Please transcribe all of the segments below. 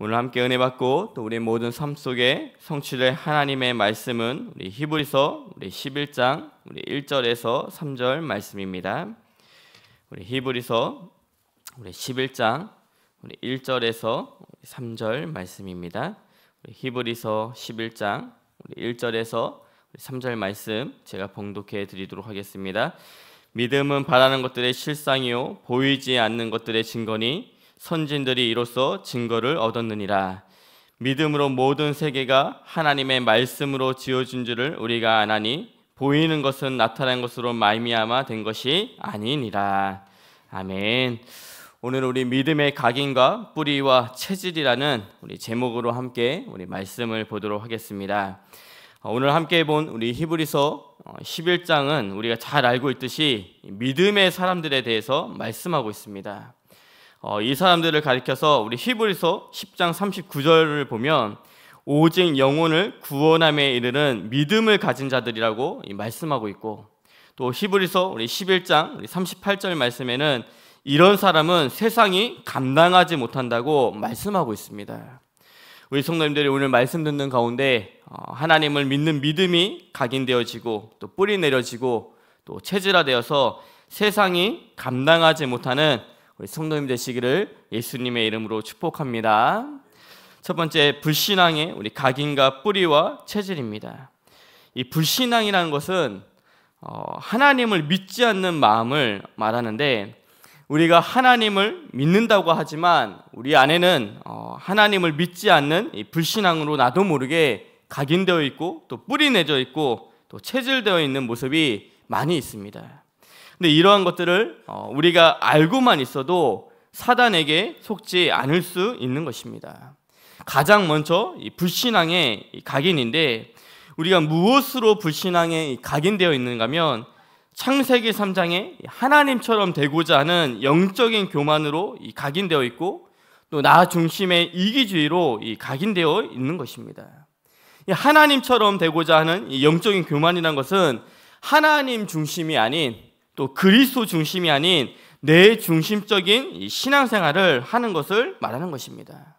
오늘 함께 은혜 받고 또 우리 모든 삶 속에 성취될 하나님의 말씀은 우리 히브리서 우리 11장 우리 1절에서 3절 말씀입니다. 우리 히브리서 우리 11장 우리 1절에서 3절 말씀입니다. 우리 히브리서 11장 우리 1절에서 3절 말씀 제가 봉독해 드리도록 하겠습니다. 믿음은 바라는 것들의 실상이요 보이지 않는 것들의 증거니 선진들이 이로써 증거를 얻었느니라. 믿음으로 모든 세계가 하나님의 말씀으로 지어진 줄을 우리가 아나니 보이는 것은 나타난 것으로 말미암아 된 것이 아니니라. 아멘. 오늘 우리 믿음의 각인과 뿌리와 체질이라는 우리 제목으로 함께 우리 말씀을 보도록 하겠습니다. 어, 오늘 함께 본 우리 히브리서 11장은 어, 우리가 잘 알고 있듯이 믿음의 사람들에 대해서 말씀하고 있습니다. 어, 이 사람들을 가리켜서 우리 히브리서 10장 39절을 보면 오직 영혼을 구원함에 이르는 믿음을 가진 자들이라고 말씀하고 있고 또 히브리서 우리 11장 우리 38절 말씀에는 이런 사람은 세상이 감당하지 못한다고 말씀하고 있습니다. 우리 성도님들이 오늘 말씀 듣는 가운데 어, 하나님을 믿는 믿음이 각인되어지고 또 뿌리 내려지고 또 체질화되어서 세상이 감당하지 못하는 우리 성도님 되시기를 예수님의 이름으로 축복합니다. 첫 번째 불신앙의 우리 각인과 뿌리와 체질입니다. 이 불신앙이라는 것은 어, 하나님을 믿지 않는 마음을 말하는데 우리가 하나님을 믿는다고 하지만 우리 안에는 어, 하나님을 믿지 않는 불신앙으로 나도 모르게 각인되어 있고 또 뿌리 내져 있고 또 체질되어 있는 모습이 많이 있습니다. 근데 이러한 것들을 어, 우리가 알고만 있어도 사단에게 속지 않을 수 있는 것입니다. 가장 먼저 불신앙의 각인인데 우리가 무엇으로 불신앙에 각인되어 있는가면 창세기 3장에 하나님처럼 되고자 하는 영적인 교만으로 각인되어 있고 또 나 중심의 이기주의로 각인되어 있는 것입니다. 하나님처럼 되고자 하는 영적인 교만이란 것은 하나님 중심이 아닌 또 그리스도 중심이 아닌 내 중심적인 신앙생활을 하는 것을 말하는 것입니다.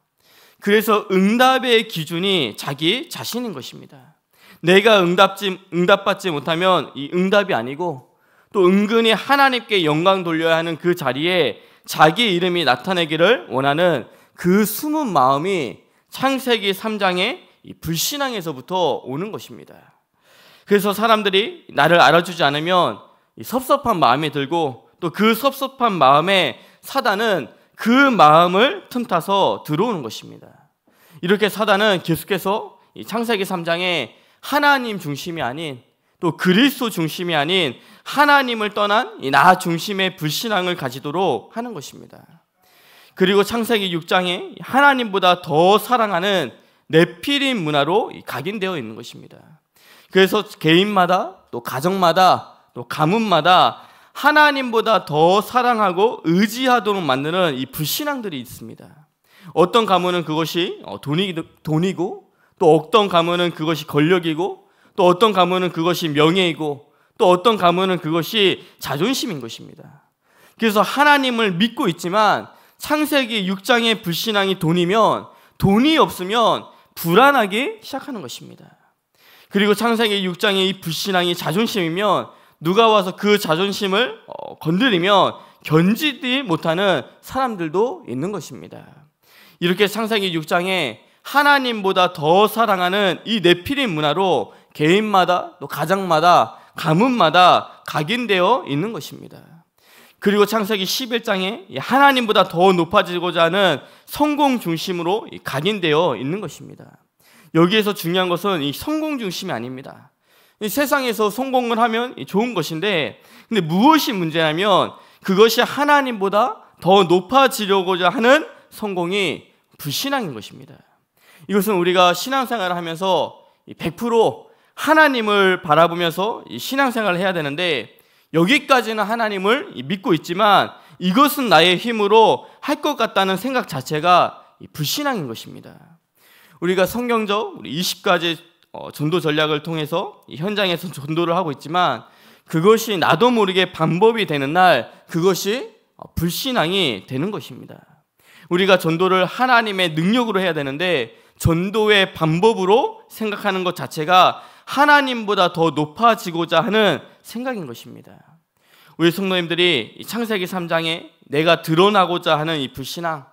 그래서 응답의 기준이 자기 자신인 것입니다. 내가 응답지, 응답받지 못하면 이 응답이 아니고 또 은근히 하나님께 영광 돌려야 하는 그 자리에 자기 이름이 나타내기를 원하는 그 숨은 마음이 창세기 3장의 불신앙에서부터 오는 것입니다. 그래서 사람들이 나를 알아주지 않으면 섭섭한 마음이 들고 또 그 섭섭한 마음에 사단은 그 마음을 틈타서 들어오는 것입니다. 이렇게 사단은 계속해서 창세기 3장에 하나님 중심이 아닌 또 그리스도 중심이 아닌 하나님을 떠난 나 중심의 불신앙을 가지도록 하는 것입니다. 그리고 창세기 6장에 하나님보다 더 사랑하는 네피림 문화로 각인되어 있는 것입니다. 그래서 개인마다 또 가정마다 또 가문마다 하나님보다 더 사랑하고 의지하도록 만드는 이 불신앙들이 있습니다. 어떤 가문은 그것이 어, 돈이, 돈이고 또 어떤 가문은 그것이 권력이고 또 어떤 가문은 그것이 명예이고 또 어떤 가문은 그것이 자존심인 것입니다. 그래서 하나님을 믿고 있지만 창세기 6장의 불신앙이 돈이면 돈이 없으면 불안하게 시작하는 것입니다. 그리고 창세기 6장의 이 불신앙이 자존심이면 누가 와서 그 자존심을 어, 건드리면 견지지 못하는 사람들도 있는 것입니다. 이렇게 상세기 6장에 하나님보다 더 사랑하는 이 네피림 문화로 개인마다 또 가장마다 가문마다 각인되어 있는 것입니다. 그리고 창세기 11장에 하나님보다 더 높아지고자 하는 성공 중심으로 각인되어 있는 것입니다. 여기에서 중요한 것은 이 성공 중심이 아닙니다. 세상에서 성공을 하면 좋은 것인데, 근데 무엇이 문제냐면 그것이 하나님보다 더 높아지려고자 하는 성공이 불신앙인 것입니다. 이것은 우리가 신앙생활을 하면서 100% 하나님을 바라보면서 신앙생활을 해야 되는데 여기까지는 하나님을 믿고 있지만 이것은 나의 힘으로 할 것 같다는 생각 자체가 불신앙인 것입니다. 우리가 성경적 우리 20가지 어, 전도 전략을 통해서 현장에서 전도를 하고 있지만 그것이 나도 모르게 방법이 되는 날 그것이 어, 불신앙이 되는 것입니다. 우리가 전도를 하나님의 능력으로 해야 되는데 전도의 방법으로 생각하는 것 자체가 하나님보다 더 높아지고자 하는 생각인 것입니다. 우리 성도님들이 창세기 3장에 내가 드러나고자 하는 이 불신앙,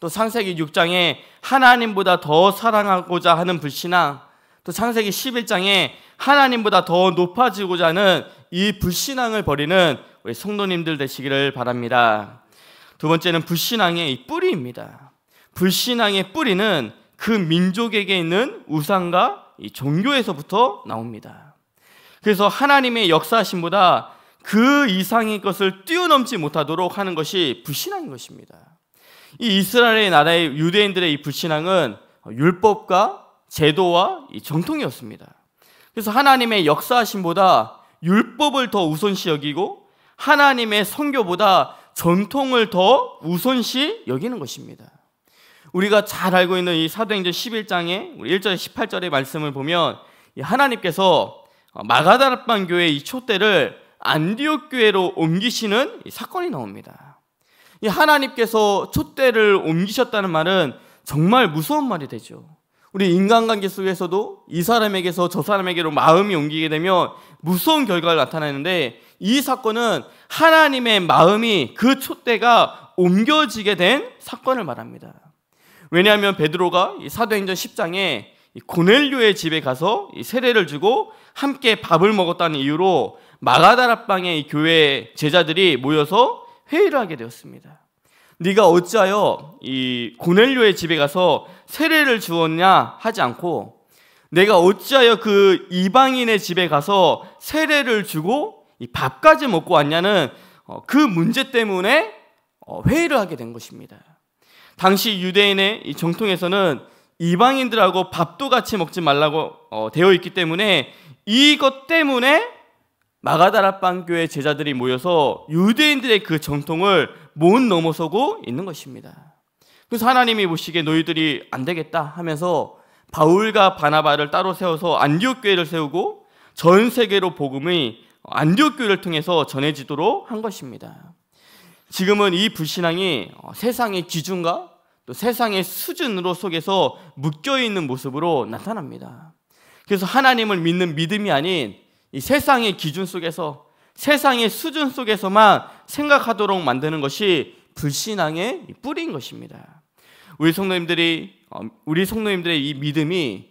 또 창세기 6장에 하나님보다 더 사랑하고자 하는 불신앙, 또 창세기 11장에 하나님보다 더 높아지고자 하는 이 불신앙을 버리는 우리 성도님들 되시기를 바랍니다. 두 번째는 불신앙의 뿌리입니다. 불신앙의 뿌리는 그 민족에게 있는 우상과 종교에서부터 나옵니다. 그래서 하나님의 역사심보다 그 이상의 것을 뛰어넘지 못하도록 하는 것이 불신앙인 것입니다. 이 이스라엘 의 나라의 유대인들의 이 불신앙은 율법과 제도와 정통이었습니다. 그래서 하나님의 역사심보다 율법을 더 우선시 여기고 하나님의 선교보다 전통을 더 우선시 여기는 것입니다. 우리가 잘 알고 있는 이 사도행전 11장의 1절 18절의 말씀을 보면 하나님께서 마가다르반 교회 이 촛대를 안디옥 교회로 옮기시는 사건이 나옵니다. 하나님께서 촛대를 옮기셨다는 말은 정말 무서운 말이 되죠. 우리 인간관계 속에서도 이 사람에게서 저 사람에게로 마음이 옮기게 되면 무서운 결과를 나타내는데 이 사건은 하나님의 마음이 그 촛대가 옮겨지게 된 사건을 말합니다. 왜냐하면 베드로가 사도행전 10장에 고넬료의 집에 가서 세례를 주고 함께 밥을 먹었다는 이유로 마가다라방의 교회 제자들이 모여서 회의를 하게 되었습니다. 네가 어찌하여 이 고넬료의 집에 가서 세례를 주었냐 하지 않고 내가 어찌하여 그 이방인의 집에 가서 세례를 주고 밥까지 먹고 왔냐는 어, 그 문제 때문에 어, 회의를 하게 된 것입니다. 당시 유대인의 정통에서는 이방인들하고 밥도 같이 먹지 말라고 어, 되어 있기 때문에 이것 때문에 마가다라 빵교의 제자들이 모여서 유대인들의 그정통을못 넘어서고 있는 것입니다. 그래서 하나님이 보시기에 너희들이 안 되겠다 하면서 바울과 바나바를 따로 세워서 안디옥 교회를 세우고 전 세계로 복음이 안디옥 교회를 통해서 전해지도록 한 것입니다. 지금은 이 불신앙이 어, 세상의 기준과 또 세상의 수준으로 속에서 묶여 있는 모습으로 나타납니다. 그래서 하나님을 믿는 믿음이 아닌 이 세상의 기준 속에서 세상의 수준 속에서만 생각하도록 만드는 것이 불신앙의 뿌리인 것입니다. 우리 성도님들이 어, 우리 성도님들의 이 믿음이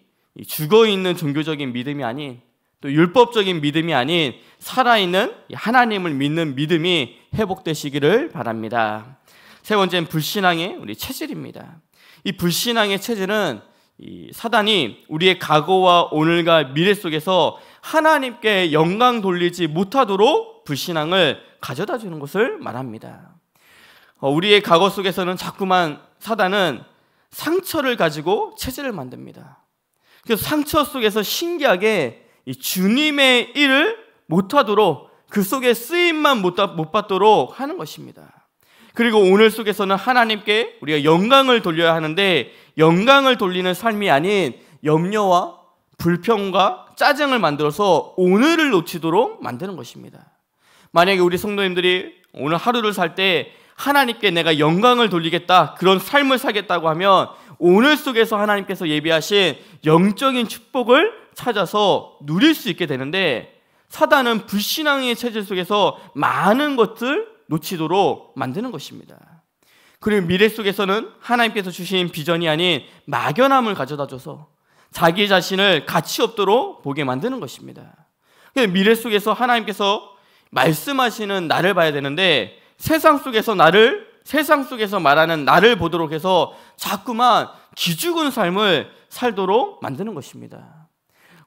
죽어 있는 종교적인 믿음이 아닌 또 율법적인 믿음이 아닌 살아있는 하나님을 믿는 믿음이 회복되시기를 바랍니다. 세 번째는 불신앙의 우리 체질입니다. 이 불신앙의 체질은 사단이 우리의 과거와 오늘과 미래 속에서 하나님께 영광 돌리지 못하도록 불신앙을 가져다 주는 것을 말합니다. 어, 우리의 과거 속에서는 자꾸만 사단은 상처를 가지고 체질을 만듭니다. 그래서 상처 속에서 신기하게 주님의 일을 못하도록 그 속에 쓰임만 못, 못 받도록 하는 것입니다. 그리고 오늘 속에서는 하나님께 우리가 영광을 돌려야 하는데 영광을 돌리는 삶이 아닌 염려와 불평과 짜증을 만들어서 오늘을 놓치도록 만드는 것입니다. 만약에 우리 성도님들이 오늘 하루를 살 때 하나님께 내가 영광을 돌리겠다 그런 삶을 살겠다고 하면 오늘 속에서 하나님께서 예비하신 영적인 축복을 찾아서 누릴 수 있게 되는데 사단은 불신앙의 체질 속에서 많은 것들 놓치도록 만드는 것입니다. 그리고 미래 속에서는 하나님께서 주신 비전이 아닌 막연함을 가져다 줘서 자기 자신을 가치 없도록 보게 만드는 것입니다. 미래 속에서 하나님께서 말씀하시는 나를 봐야 되는데 세상 속에서 나를 세상 속에서 말하는 나를 보도록 해서 자꾸만 기죽은 삶을 살도록 만드는 것입니다.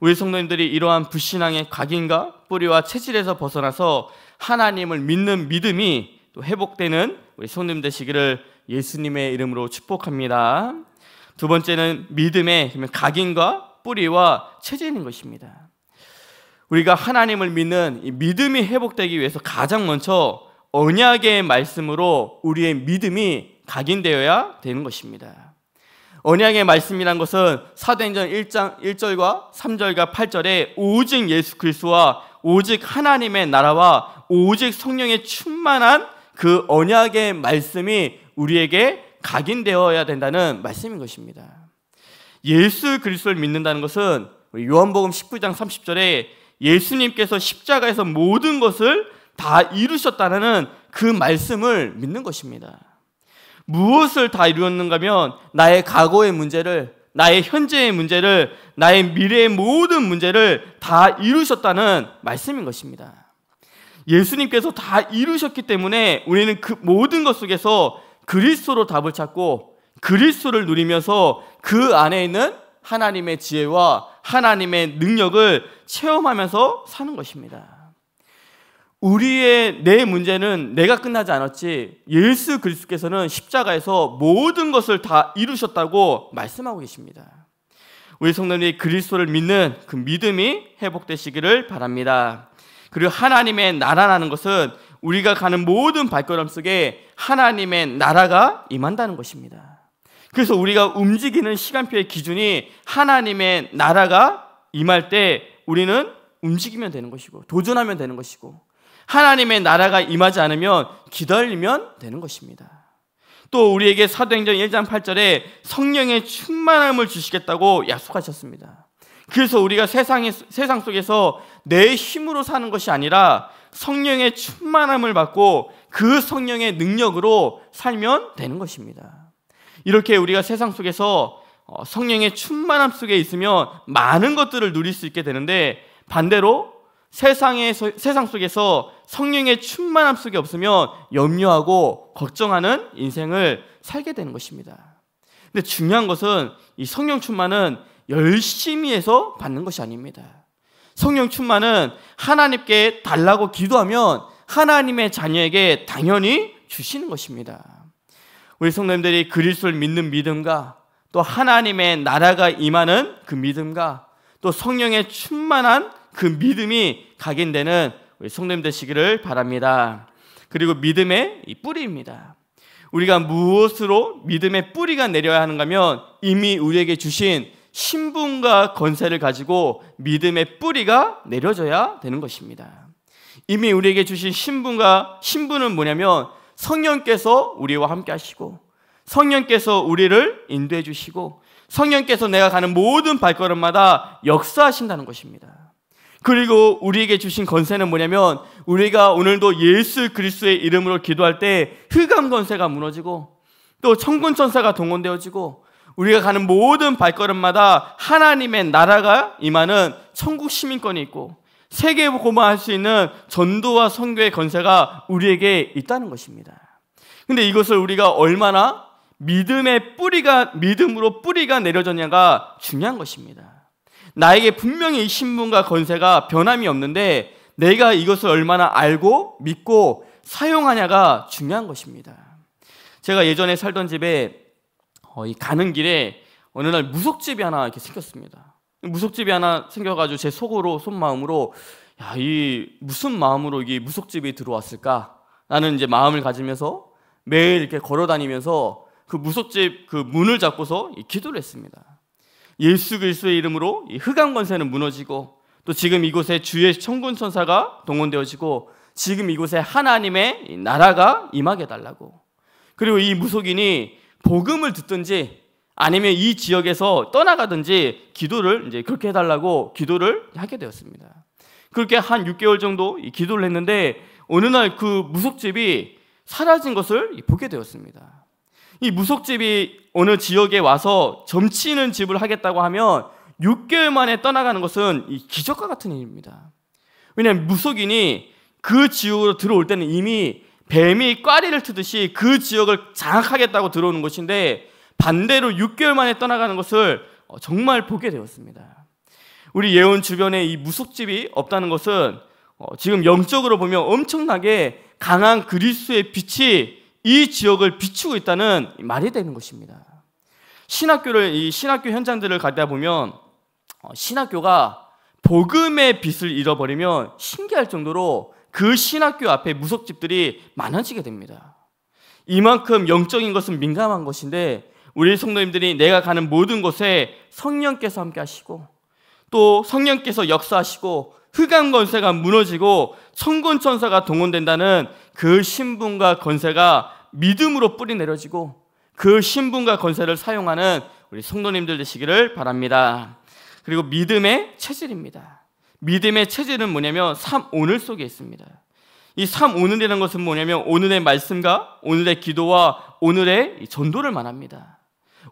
우리 성도님들이 이러한 불신앙의 각인과 뿌리와 체질에서 벗어나서 하나님을 믿는 믿음이 또 회복되는 우리 성도님 되시기를 예수님의 이름으로 축복합니다. 두 번째는 믿음의 각인과 뿌리와 체제인 것입니다. 우리가 하나님을 믿는 믿음이 회복되기 위해서 가장 먼저 언약의 말씀으로 우리의 믿음이 각인되어야 되는 것입니다. 언약의 말씀이란 것은 사도행전 1장 1절과 3절과 8절에 오직 예수 그리스도와 오직 하나님의 나라와 오직 성령의 충만한 그 언약의 말씀이 우리에게 각인되어야 된다는 말씀인 것입니다. 예수 그리스도를 믿는다는 것은 요한복음 19장 30절에 예수님께서 십자가에서 모든 것을 다 이루셨다는 그 말씀을 믿는 것입니다. 무엇을 다 이루었는가 하면 나의 과거의 문제를 나의 현재의 문제를 나의 미래의 모든 문제를 다 이루셨다는 말씀인 것입니다. 예수님께서 다 이루셨기 때문에 우리는 그 모든 것 속에서 그리스도로 답을 찾고 그리스도를 누리면서 그 안에 있는 하나님의 지혜와 하나님의 능력을 체험하면서 사는 것입니다. 우리의 내 문제는 내가 끝나지 않았지 예수 그리스도께서는 십자가에서 모든 것을 다 이루셨다고 말씀하고 계십니다. 우리 성도님이 그리스도를 믿는 그 믿음이 회복되시기를 바랍니다. 그리고 하나님의 나라라는 것은 우리가 가는 모든 발걸음 속에 하나님의 나라가 임한다는 것입니다. 그래서 우리가 움직이는 시간표의 기준이 하나님의 나라가 임할 때 우리는 움직이면 되는 것이고 도전하면 되는 것이고 하나님의 나라가 임하지 않으면 기다리면 되는 것입니다. 또 우리에게 사도행전 1장 8절에 성령의 충만함을 주시겠다고 약속하셨습니다. 그래서 우리가 세상에, 세상 속에서 내 힘으로 사는 것이 아니라 성령의 충만함을 받고 그 성령의 능력으로 살면 되는 것입니다. 이렇게 우리가 세상 속에서 어, 성령의 충만함 속에 있으면 많은 것들을 누릴 수 있게 되는데 반대로 세상에서, 세상 속에서 성령의 충만함 속에 없으면 염려하고 걱정하는 인생을 살게 되는 것입니다. 근데 중요한 것은 이 성령 충만은 열심히 해서 받는 것이 아닙니다. 성령 충만은 하나님께 달라고 기도하면 하나님의 자녀에게 당연히 주시는 것입니다. 우리 성도님들이 그리스도를 믿는 믿음과 또 하나님의 나라가 임하는 그 믿음과 또 성령에 충만한 그 믿음이 각인되는 우리 성도님 되시기를 바랍니다. 그리고 믿음의 뿌리입니다. 우리가 무엇으로 믿음의 뿌리가 내려야 하는가 면 이미 우리에게 주신 신분과 권세를 가지고 믿음의 뿌리가 내려져야 되는 것입니다. 이미 우리에게 주신 신분과 신분은 뭐냐면 성령께서 우리와 함께 하시고 성령께서 우리를 인도해 주시고 성령께서 내가 가는 모든 발걸음마다 역사하신다는 것입니다. 그리고 우리에게 주신 권세는 뭐냐면 우리가 오늘도 예수 그리스의 이름으로 기도할 때 흑암 권세가 무너지고 또 천군 천사가 동원되어지고 우리가 가는 모든 발걸음마다 하나님의 나라가 임하는 천국 시민권이 있고 세계 고마할 수 있는 전도와 선교의 건세가 우리에게 있다는 것입니다. 근데 이것을 우리가 얼마나 믿음의 뿌리가 믿음으로 뿌리가 내려졌냐가 중요한 것입니다. 나에게 분명히 이 신분과 건세가 변함이 없는데 내가 이것을 얼마나 알고 믿고 사용하냐가 중요한 것입니다. 제가 예전에 살던 집에 어, 이 가는 길에 어느 날 무속집이 하나 이렇게 생겼습니다. 무속집이 하나 생겨가지고 제 속으로 속마음으로 야이 무슨 마음으로 이 무속집이 들어왔을까? 나는 이제 마음을 가지면서 매일 이렇게 걸어다니면서 그 무속집 그 문을 잡고서 기도를 했습니다. 예수 그리스도의 이름으로 흑암 권세는 무너지고 또 지금 이곳에 주의 천군 천사가 동원되어지고 지금 이곳에 하나님의 나라가 임하게 달라고 그리고 이 무속인이 복음을 듣든지 아니면 이 지역에서 떠나가든지 기도를 이제 그렇게 해달라고 기도를 하게 되었습니다. 그렇게 한 6개월 정도 기도를 했는데 어느 날 그 무속집이 사라진 것을 보게 되었습니다. 이 무속집이 어느 지역에 와서 점치는 집을 하겠다고 하면 6개월 만에 떠나가는 것은 기적과 같은 일입니다. 왜냐하면 무속인이 그 지역으로 들어올 때는 이미 뱀이 꽈리를 트듯이 그 지역을 장악하겠다고 들어오는 것인데 반대로 6개월 만에 떠나가는 것을 어, 정말 보게 되었습니다. 우리 예언 주변에 이 무속집이 없다는 것은 어, 지금 영적으로 보면 엄청나게 강한 그리스의 빛이 이 지역을 비추고 있다는 말이 되는 것입니다. 신학교를 이 신학교 현장들을 가다 보면 어, 신학교가 복음의 빛을 잃어버리면 신기할 정도로 그 신학교 앞에 무속집들이 많아지게 됩니다. 이만큼 영적인 것은 민감한 것인데 우리 성도님들이 내가 가는 모든 곳에 성령께서 함께 하시고 또 성령께서 역사하시고 흑암 건세가 무너지고 천군 천사가 동원된다는 그 신분과 건세가 믿음으로 뿌리 내려지고 그 신분과 건세를 사용하는 우리 성도님들 되시기를 바랍니다. 그리고 믿음의 체질입니다. 믿음의 체질은 뭐냐면 삶 오늘 속에 있습니다. 이삼 오늘이라는 것은 뭐냐면 오늘의 말씀과 오늘의 기도와 오늘의 전도를 말합니다.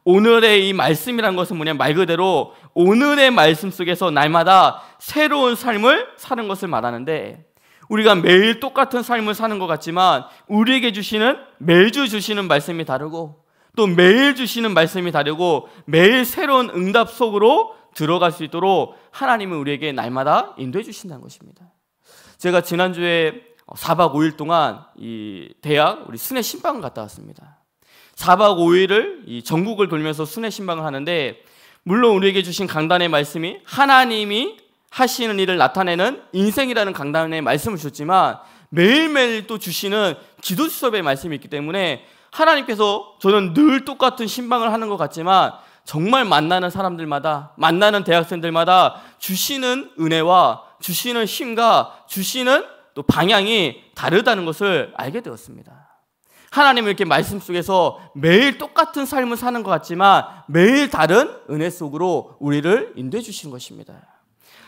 오늘의 이 말씀이란 것은 뭐냐 말 그대로 오늘의 말씀 속에서 날마다 새로운 삶을 사는 것을 말하는데 우리가 매일 똑같은 삶을 사는 것 같지만 우리에게 주시는 매주 주시는 말씀이 다르고 또 매일 주시는 말씀이 다르고 매일 새로운 응답 속으로 들어갈 수 있도록 하나님은 우리에게 날마다 인도해 주신다는 것입니다. 제가 지난주에 4박 5일 동안 이 대학 우리 순회 신방을 갔다 왔습니다. 4박 5일을 이 전국을 돌면서 순회 신방을 하는데 물론 우리에게 주신 강단의 말씀이 하나님이 하시는 일을 나타내는 인생이라는 강단의 말씀을 주셨지만 매일매일 또 주시는 기도 수업의 말씀이 있기 때문에 하나님께서 저는 늘 똑같은 신방을 하는 것 같지만 정말 만나는 사람들마다, 만나는 대학생들마다 주시는 은혜와 주시는 힘과 주시는 또 방향이 다르다는 것을 알게 되었습니다. 하나님 이렇게 말씀 속에서 매일 똑같은 삶을 사는 것 같지만 매일 다른 은혜 속으로 우리를 인도해 주신 것입니다.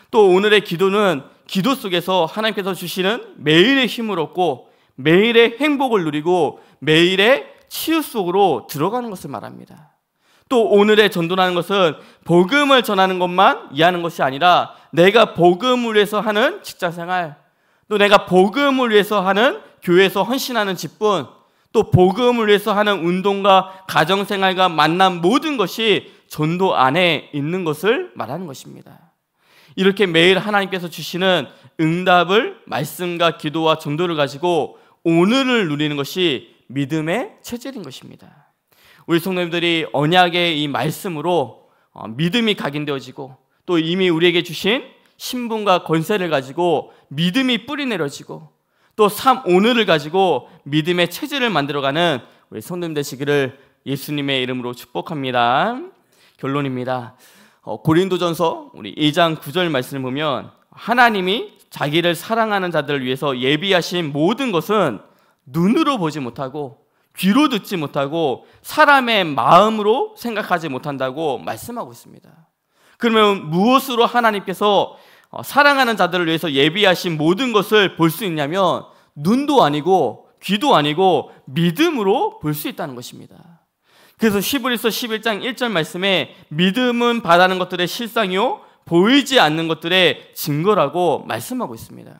또 오늘의 기도는 기도 속에서 하나님께서 주시는 매일의 힘을 얻고 매일의 행복을 누리고 매일의 치유 속으로 들어가는 것을 말합니다. 또 오늘의 전도라는 것은 복음을 전하는 것만 이해하는 것이 아니라 내가 복음을 위해서 하는 직장생활, 또 내가 복음을 위해서 하는 교회에서 헌신하는 직분, 또 복음을 위해서 하는 운동과 가정생활과 만난 모든 것이 전도 안에 있는 것을 말하는 것입니다. 이렇게 매일 하나님께서 주시는 응답을 말씀과 기도와 전도를 가지고 오늘을 누리는 것이 믿음의 체질인 것입니다. 우리 성도님들이 언약의 이 말씀으로 어, 믿음이 각인되어지고 또 이미 우리에게 주신 신분과 권세를 가지고 믿음이 뿌리내려지고 또 삶 오늘을 가지고 믿음의 체질을 만들어가는 우리 성도님 되시기를 예수님의 이름으로 축복합니다. 결론입니다. 어, 고린도전서 우리 2장 9절 말씀을 보면 하나님이 자기를 사랑하는 자들을 위해서 예비하신 모든 것은 눈으로 보지 못하고 귀로 듣지 못하고 사람의 마음으로 생각하지 못한다고 말씀하고 있습니다. 그러면 무엇으로 하나님께서 어, 사랑하는 자들을 위해서 예비하신 모든 것을 볼 수 있냐면 눈도 아니고 귀도 아니고 믿음으로 볼 수 있다는 것입니다. 그래서 히브리서 11장 1절 말씀에 믿음은 바라는 것들의 실상이요 보이지 않는 것들의 증거라고 말씀하고 있습니다.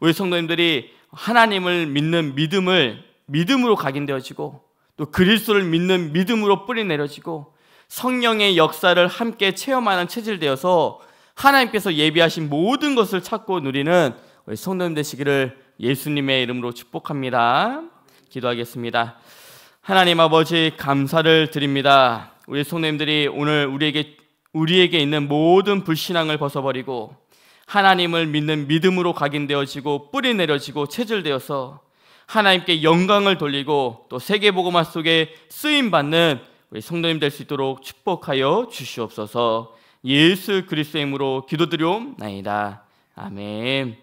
우리 성도님들이 하나님을 믿는 믿음을 믿음으로 각인되어지고 또 그리스도를 믿는 믿음으로 뿌리 내려지고 성령의 역사를 함께 체험하는 체질되어서 하나님께서 예비하신 모든 것을 찾고 누리는 우리 성도님 되시기를 예수님의 이름으로 축복합니다. 기도하겠습니다. 하나님 아버지 감사를 드립니다. 우리 성도님들이 오늘 우리에게 우리에게 있는 모든 불신앙을 벗어버리고 하나님을 믿는 믿음으로 각인되어지고 뿌리 내려지고 체질되어서 하나님께 영광을 돌리고 또세계보고마 속에 쓰임 받는 우리 성도님 될 수 있도록 축복하여 주시옵소서. 예수 그리스도의 이름으로 기도드려옵나이다. 아멘.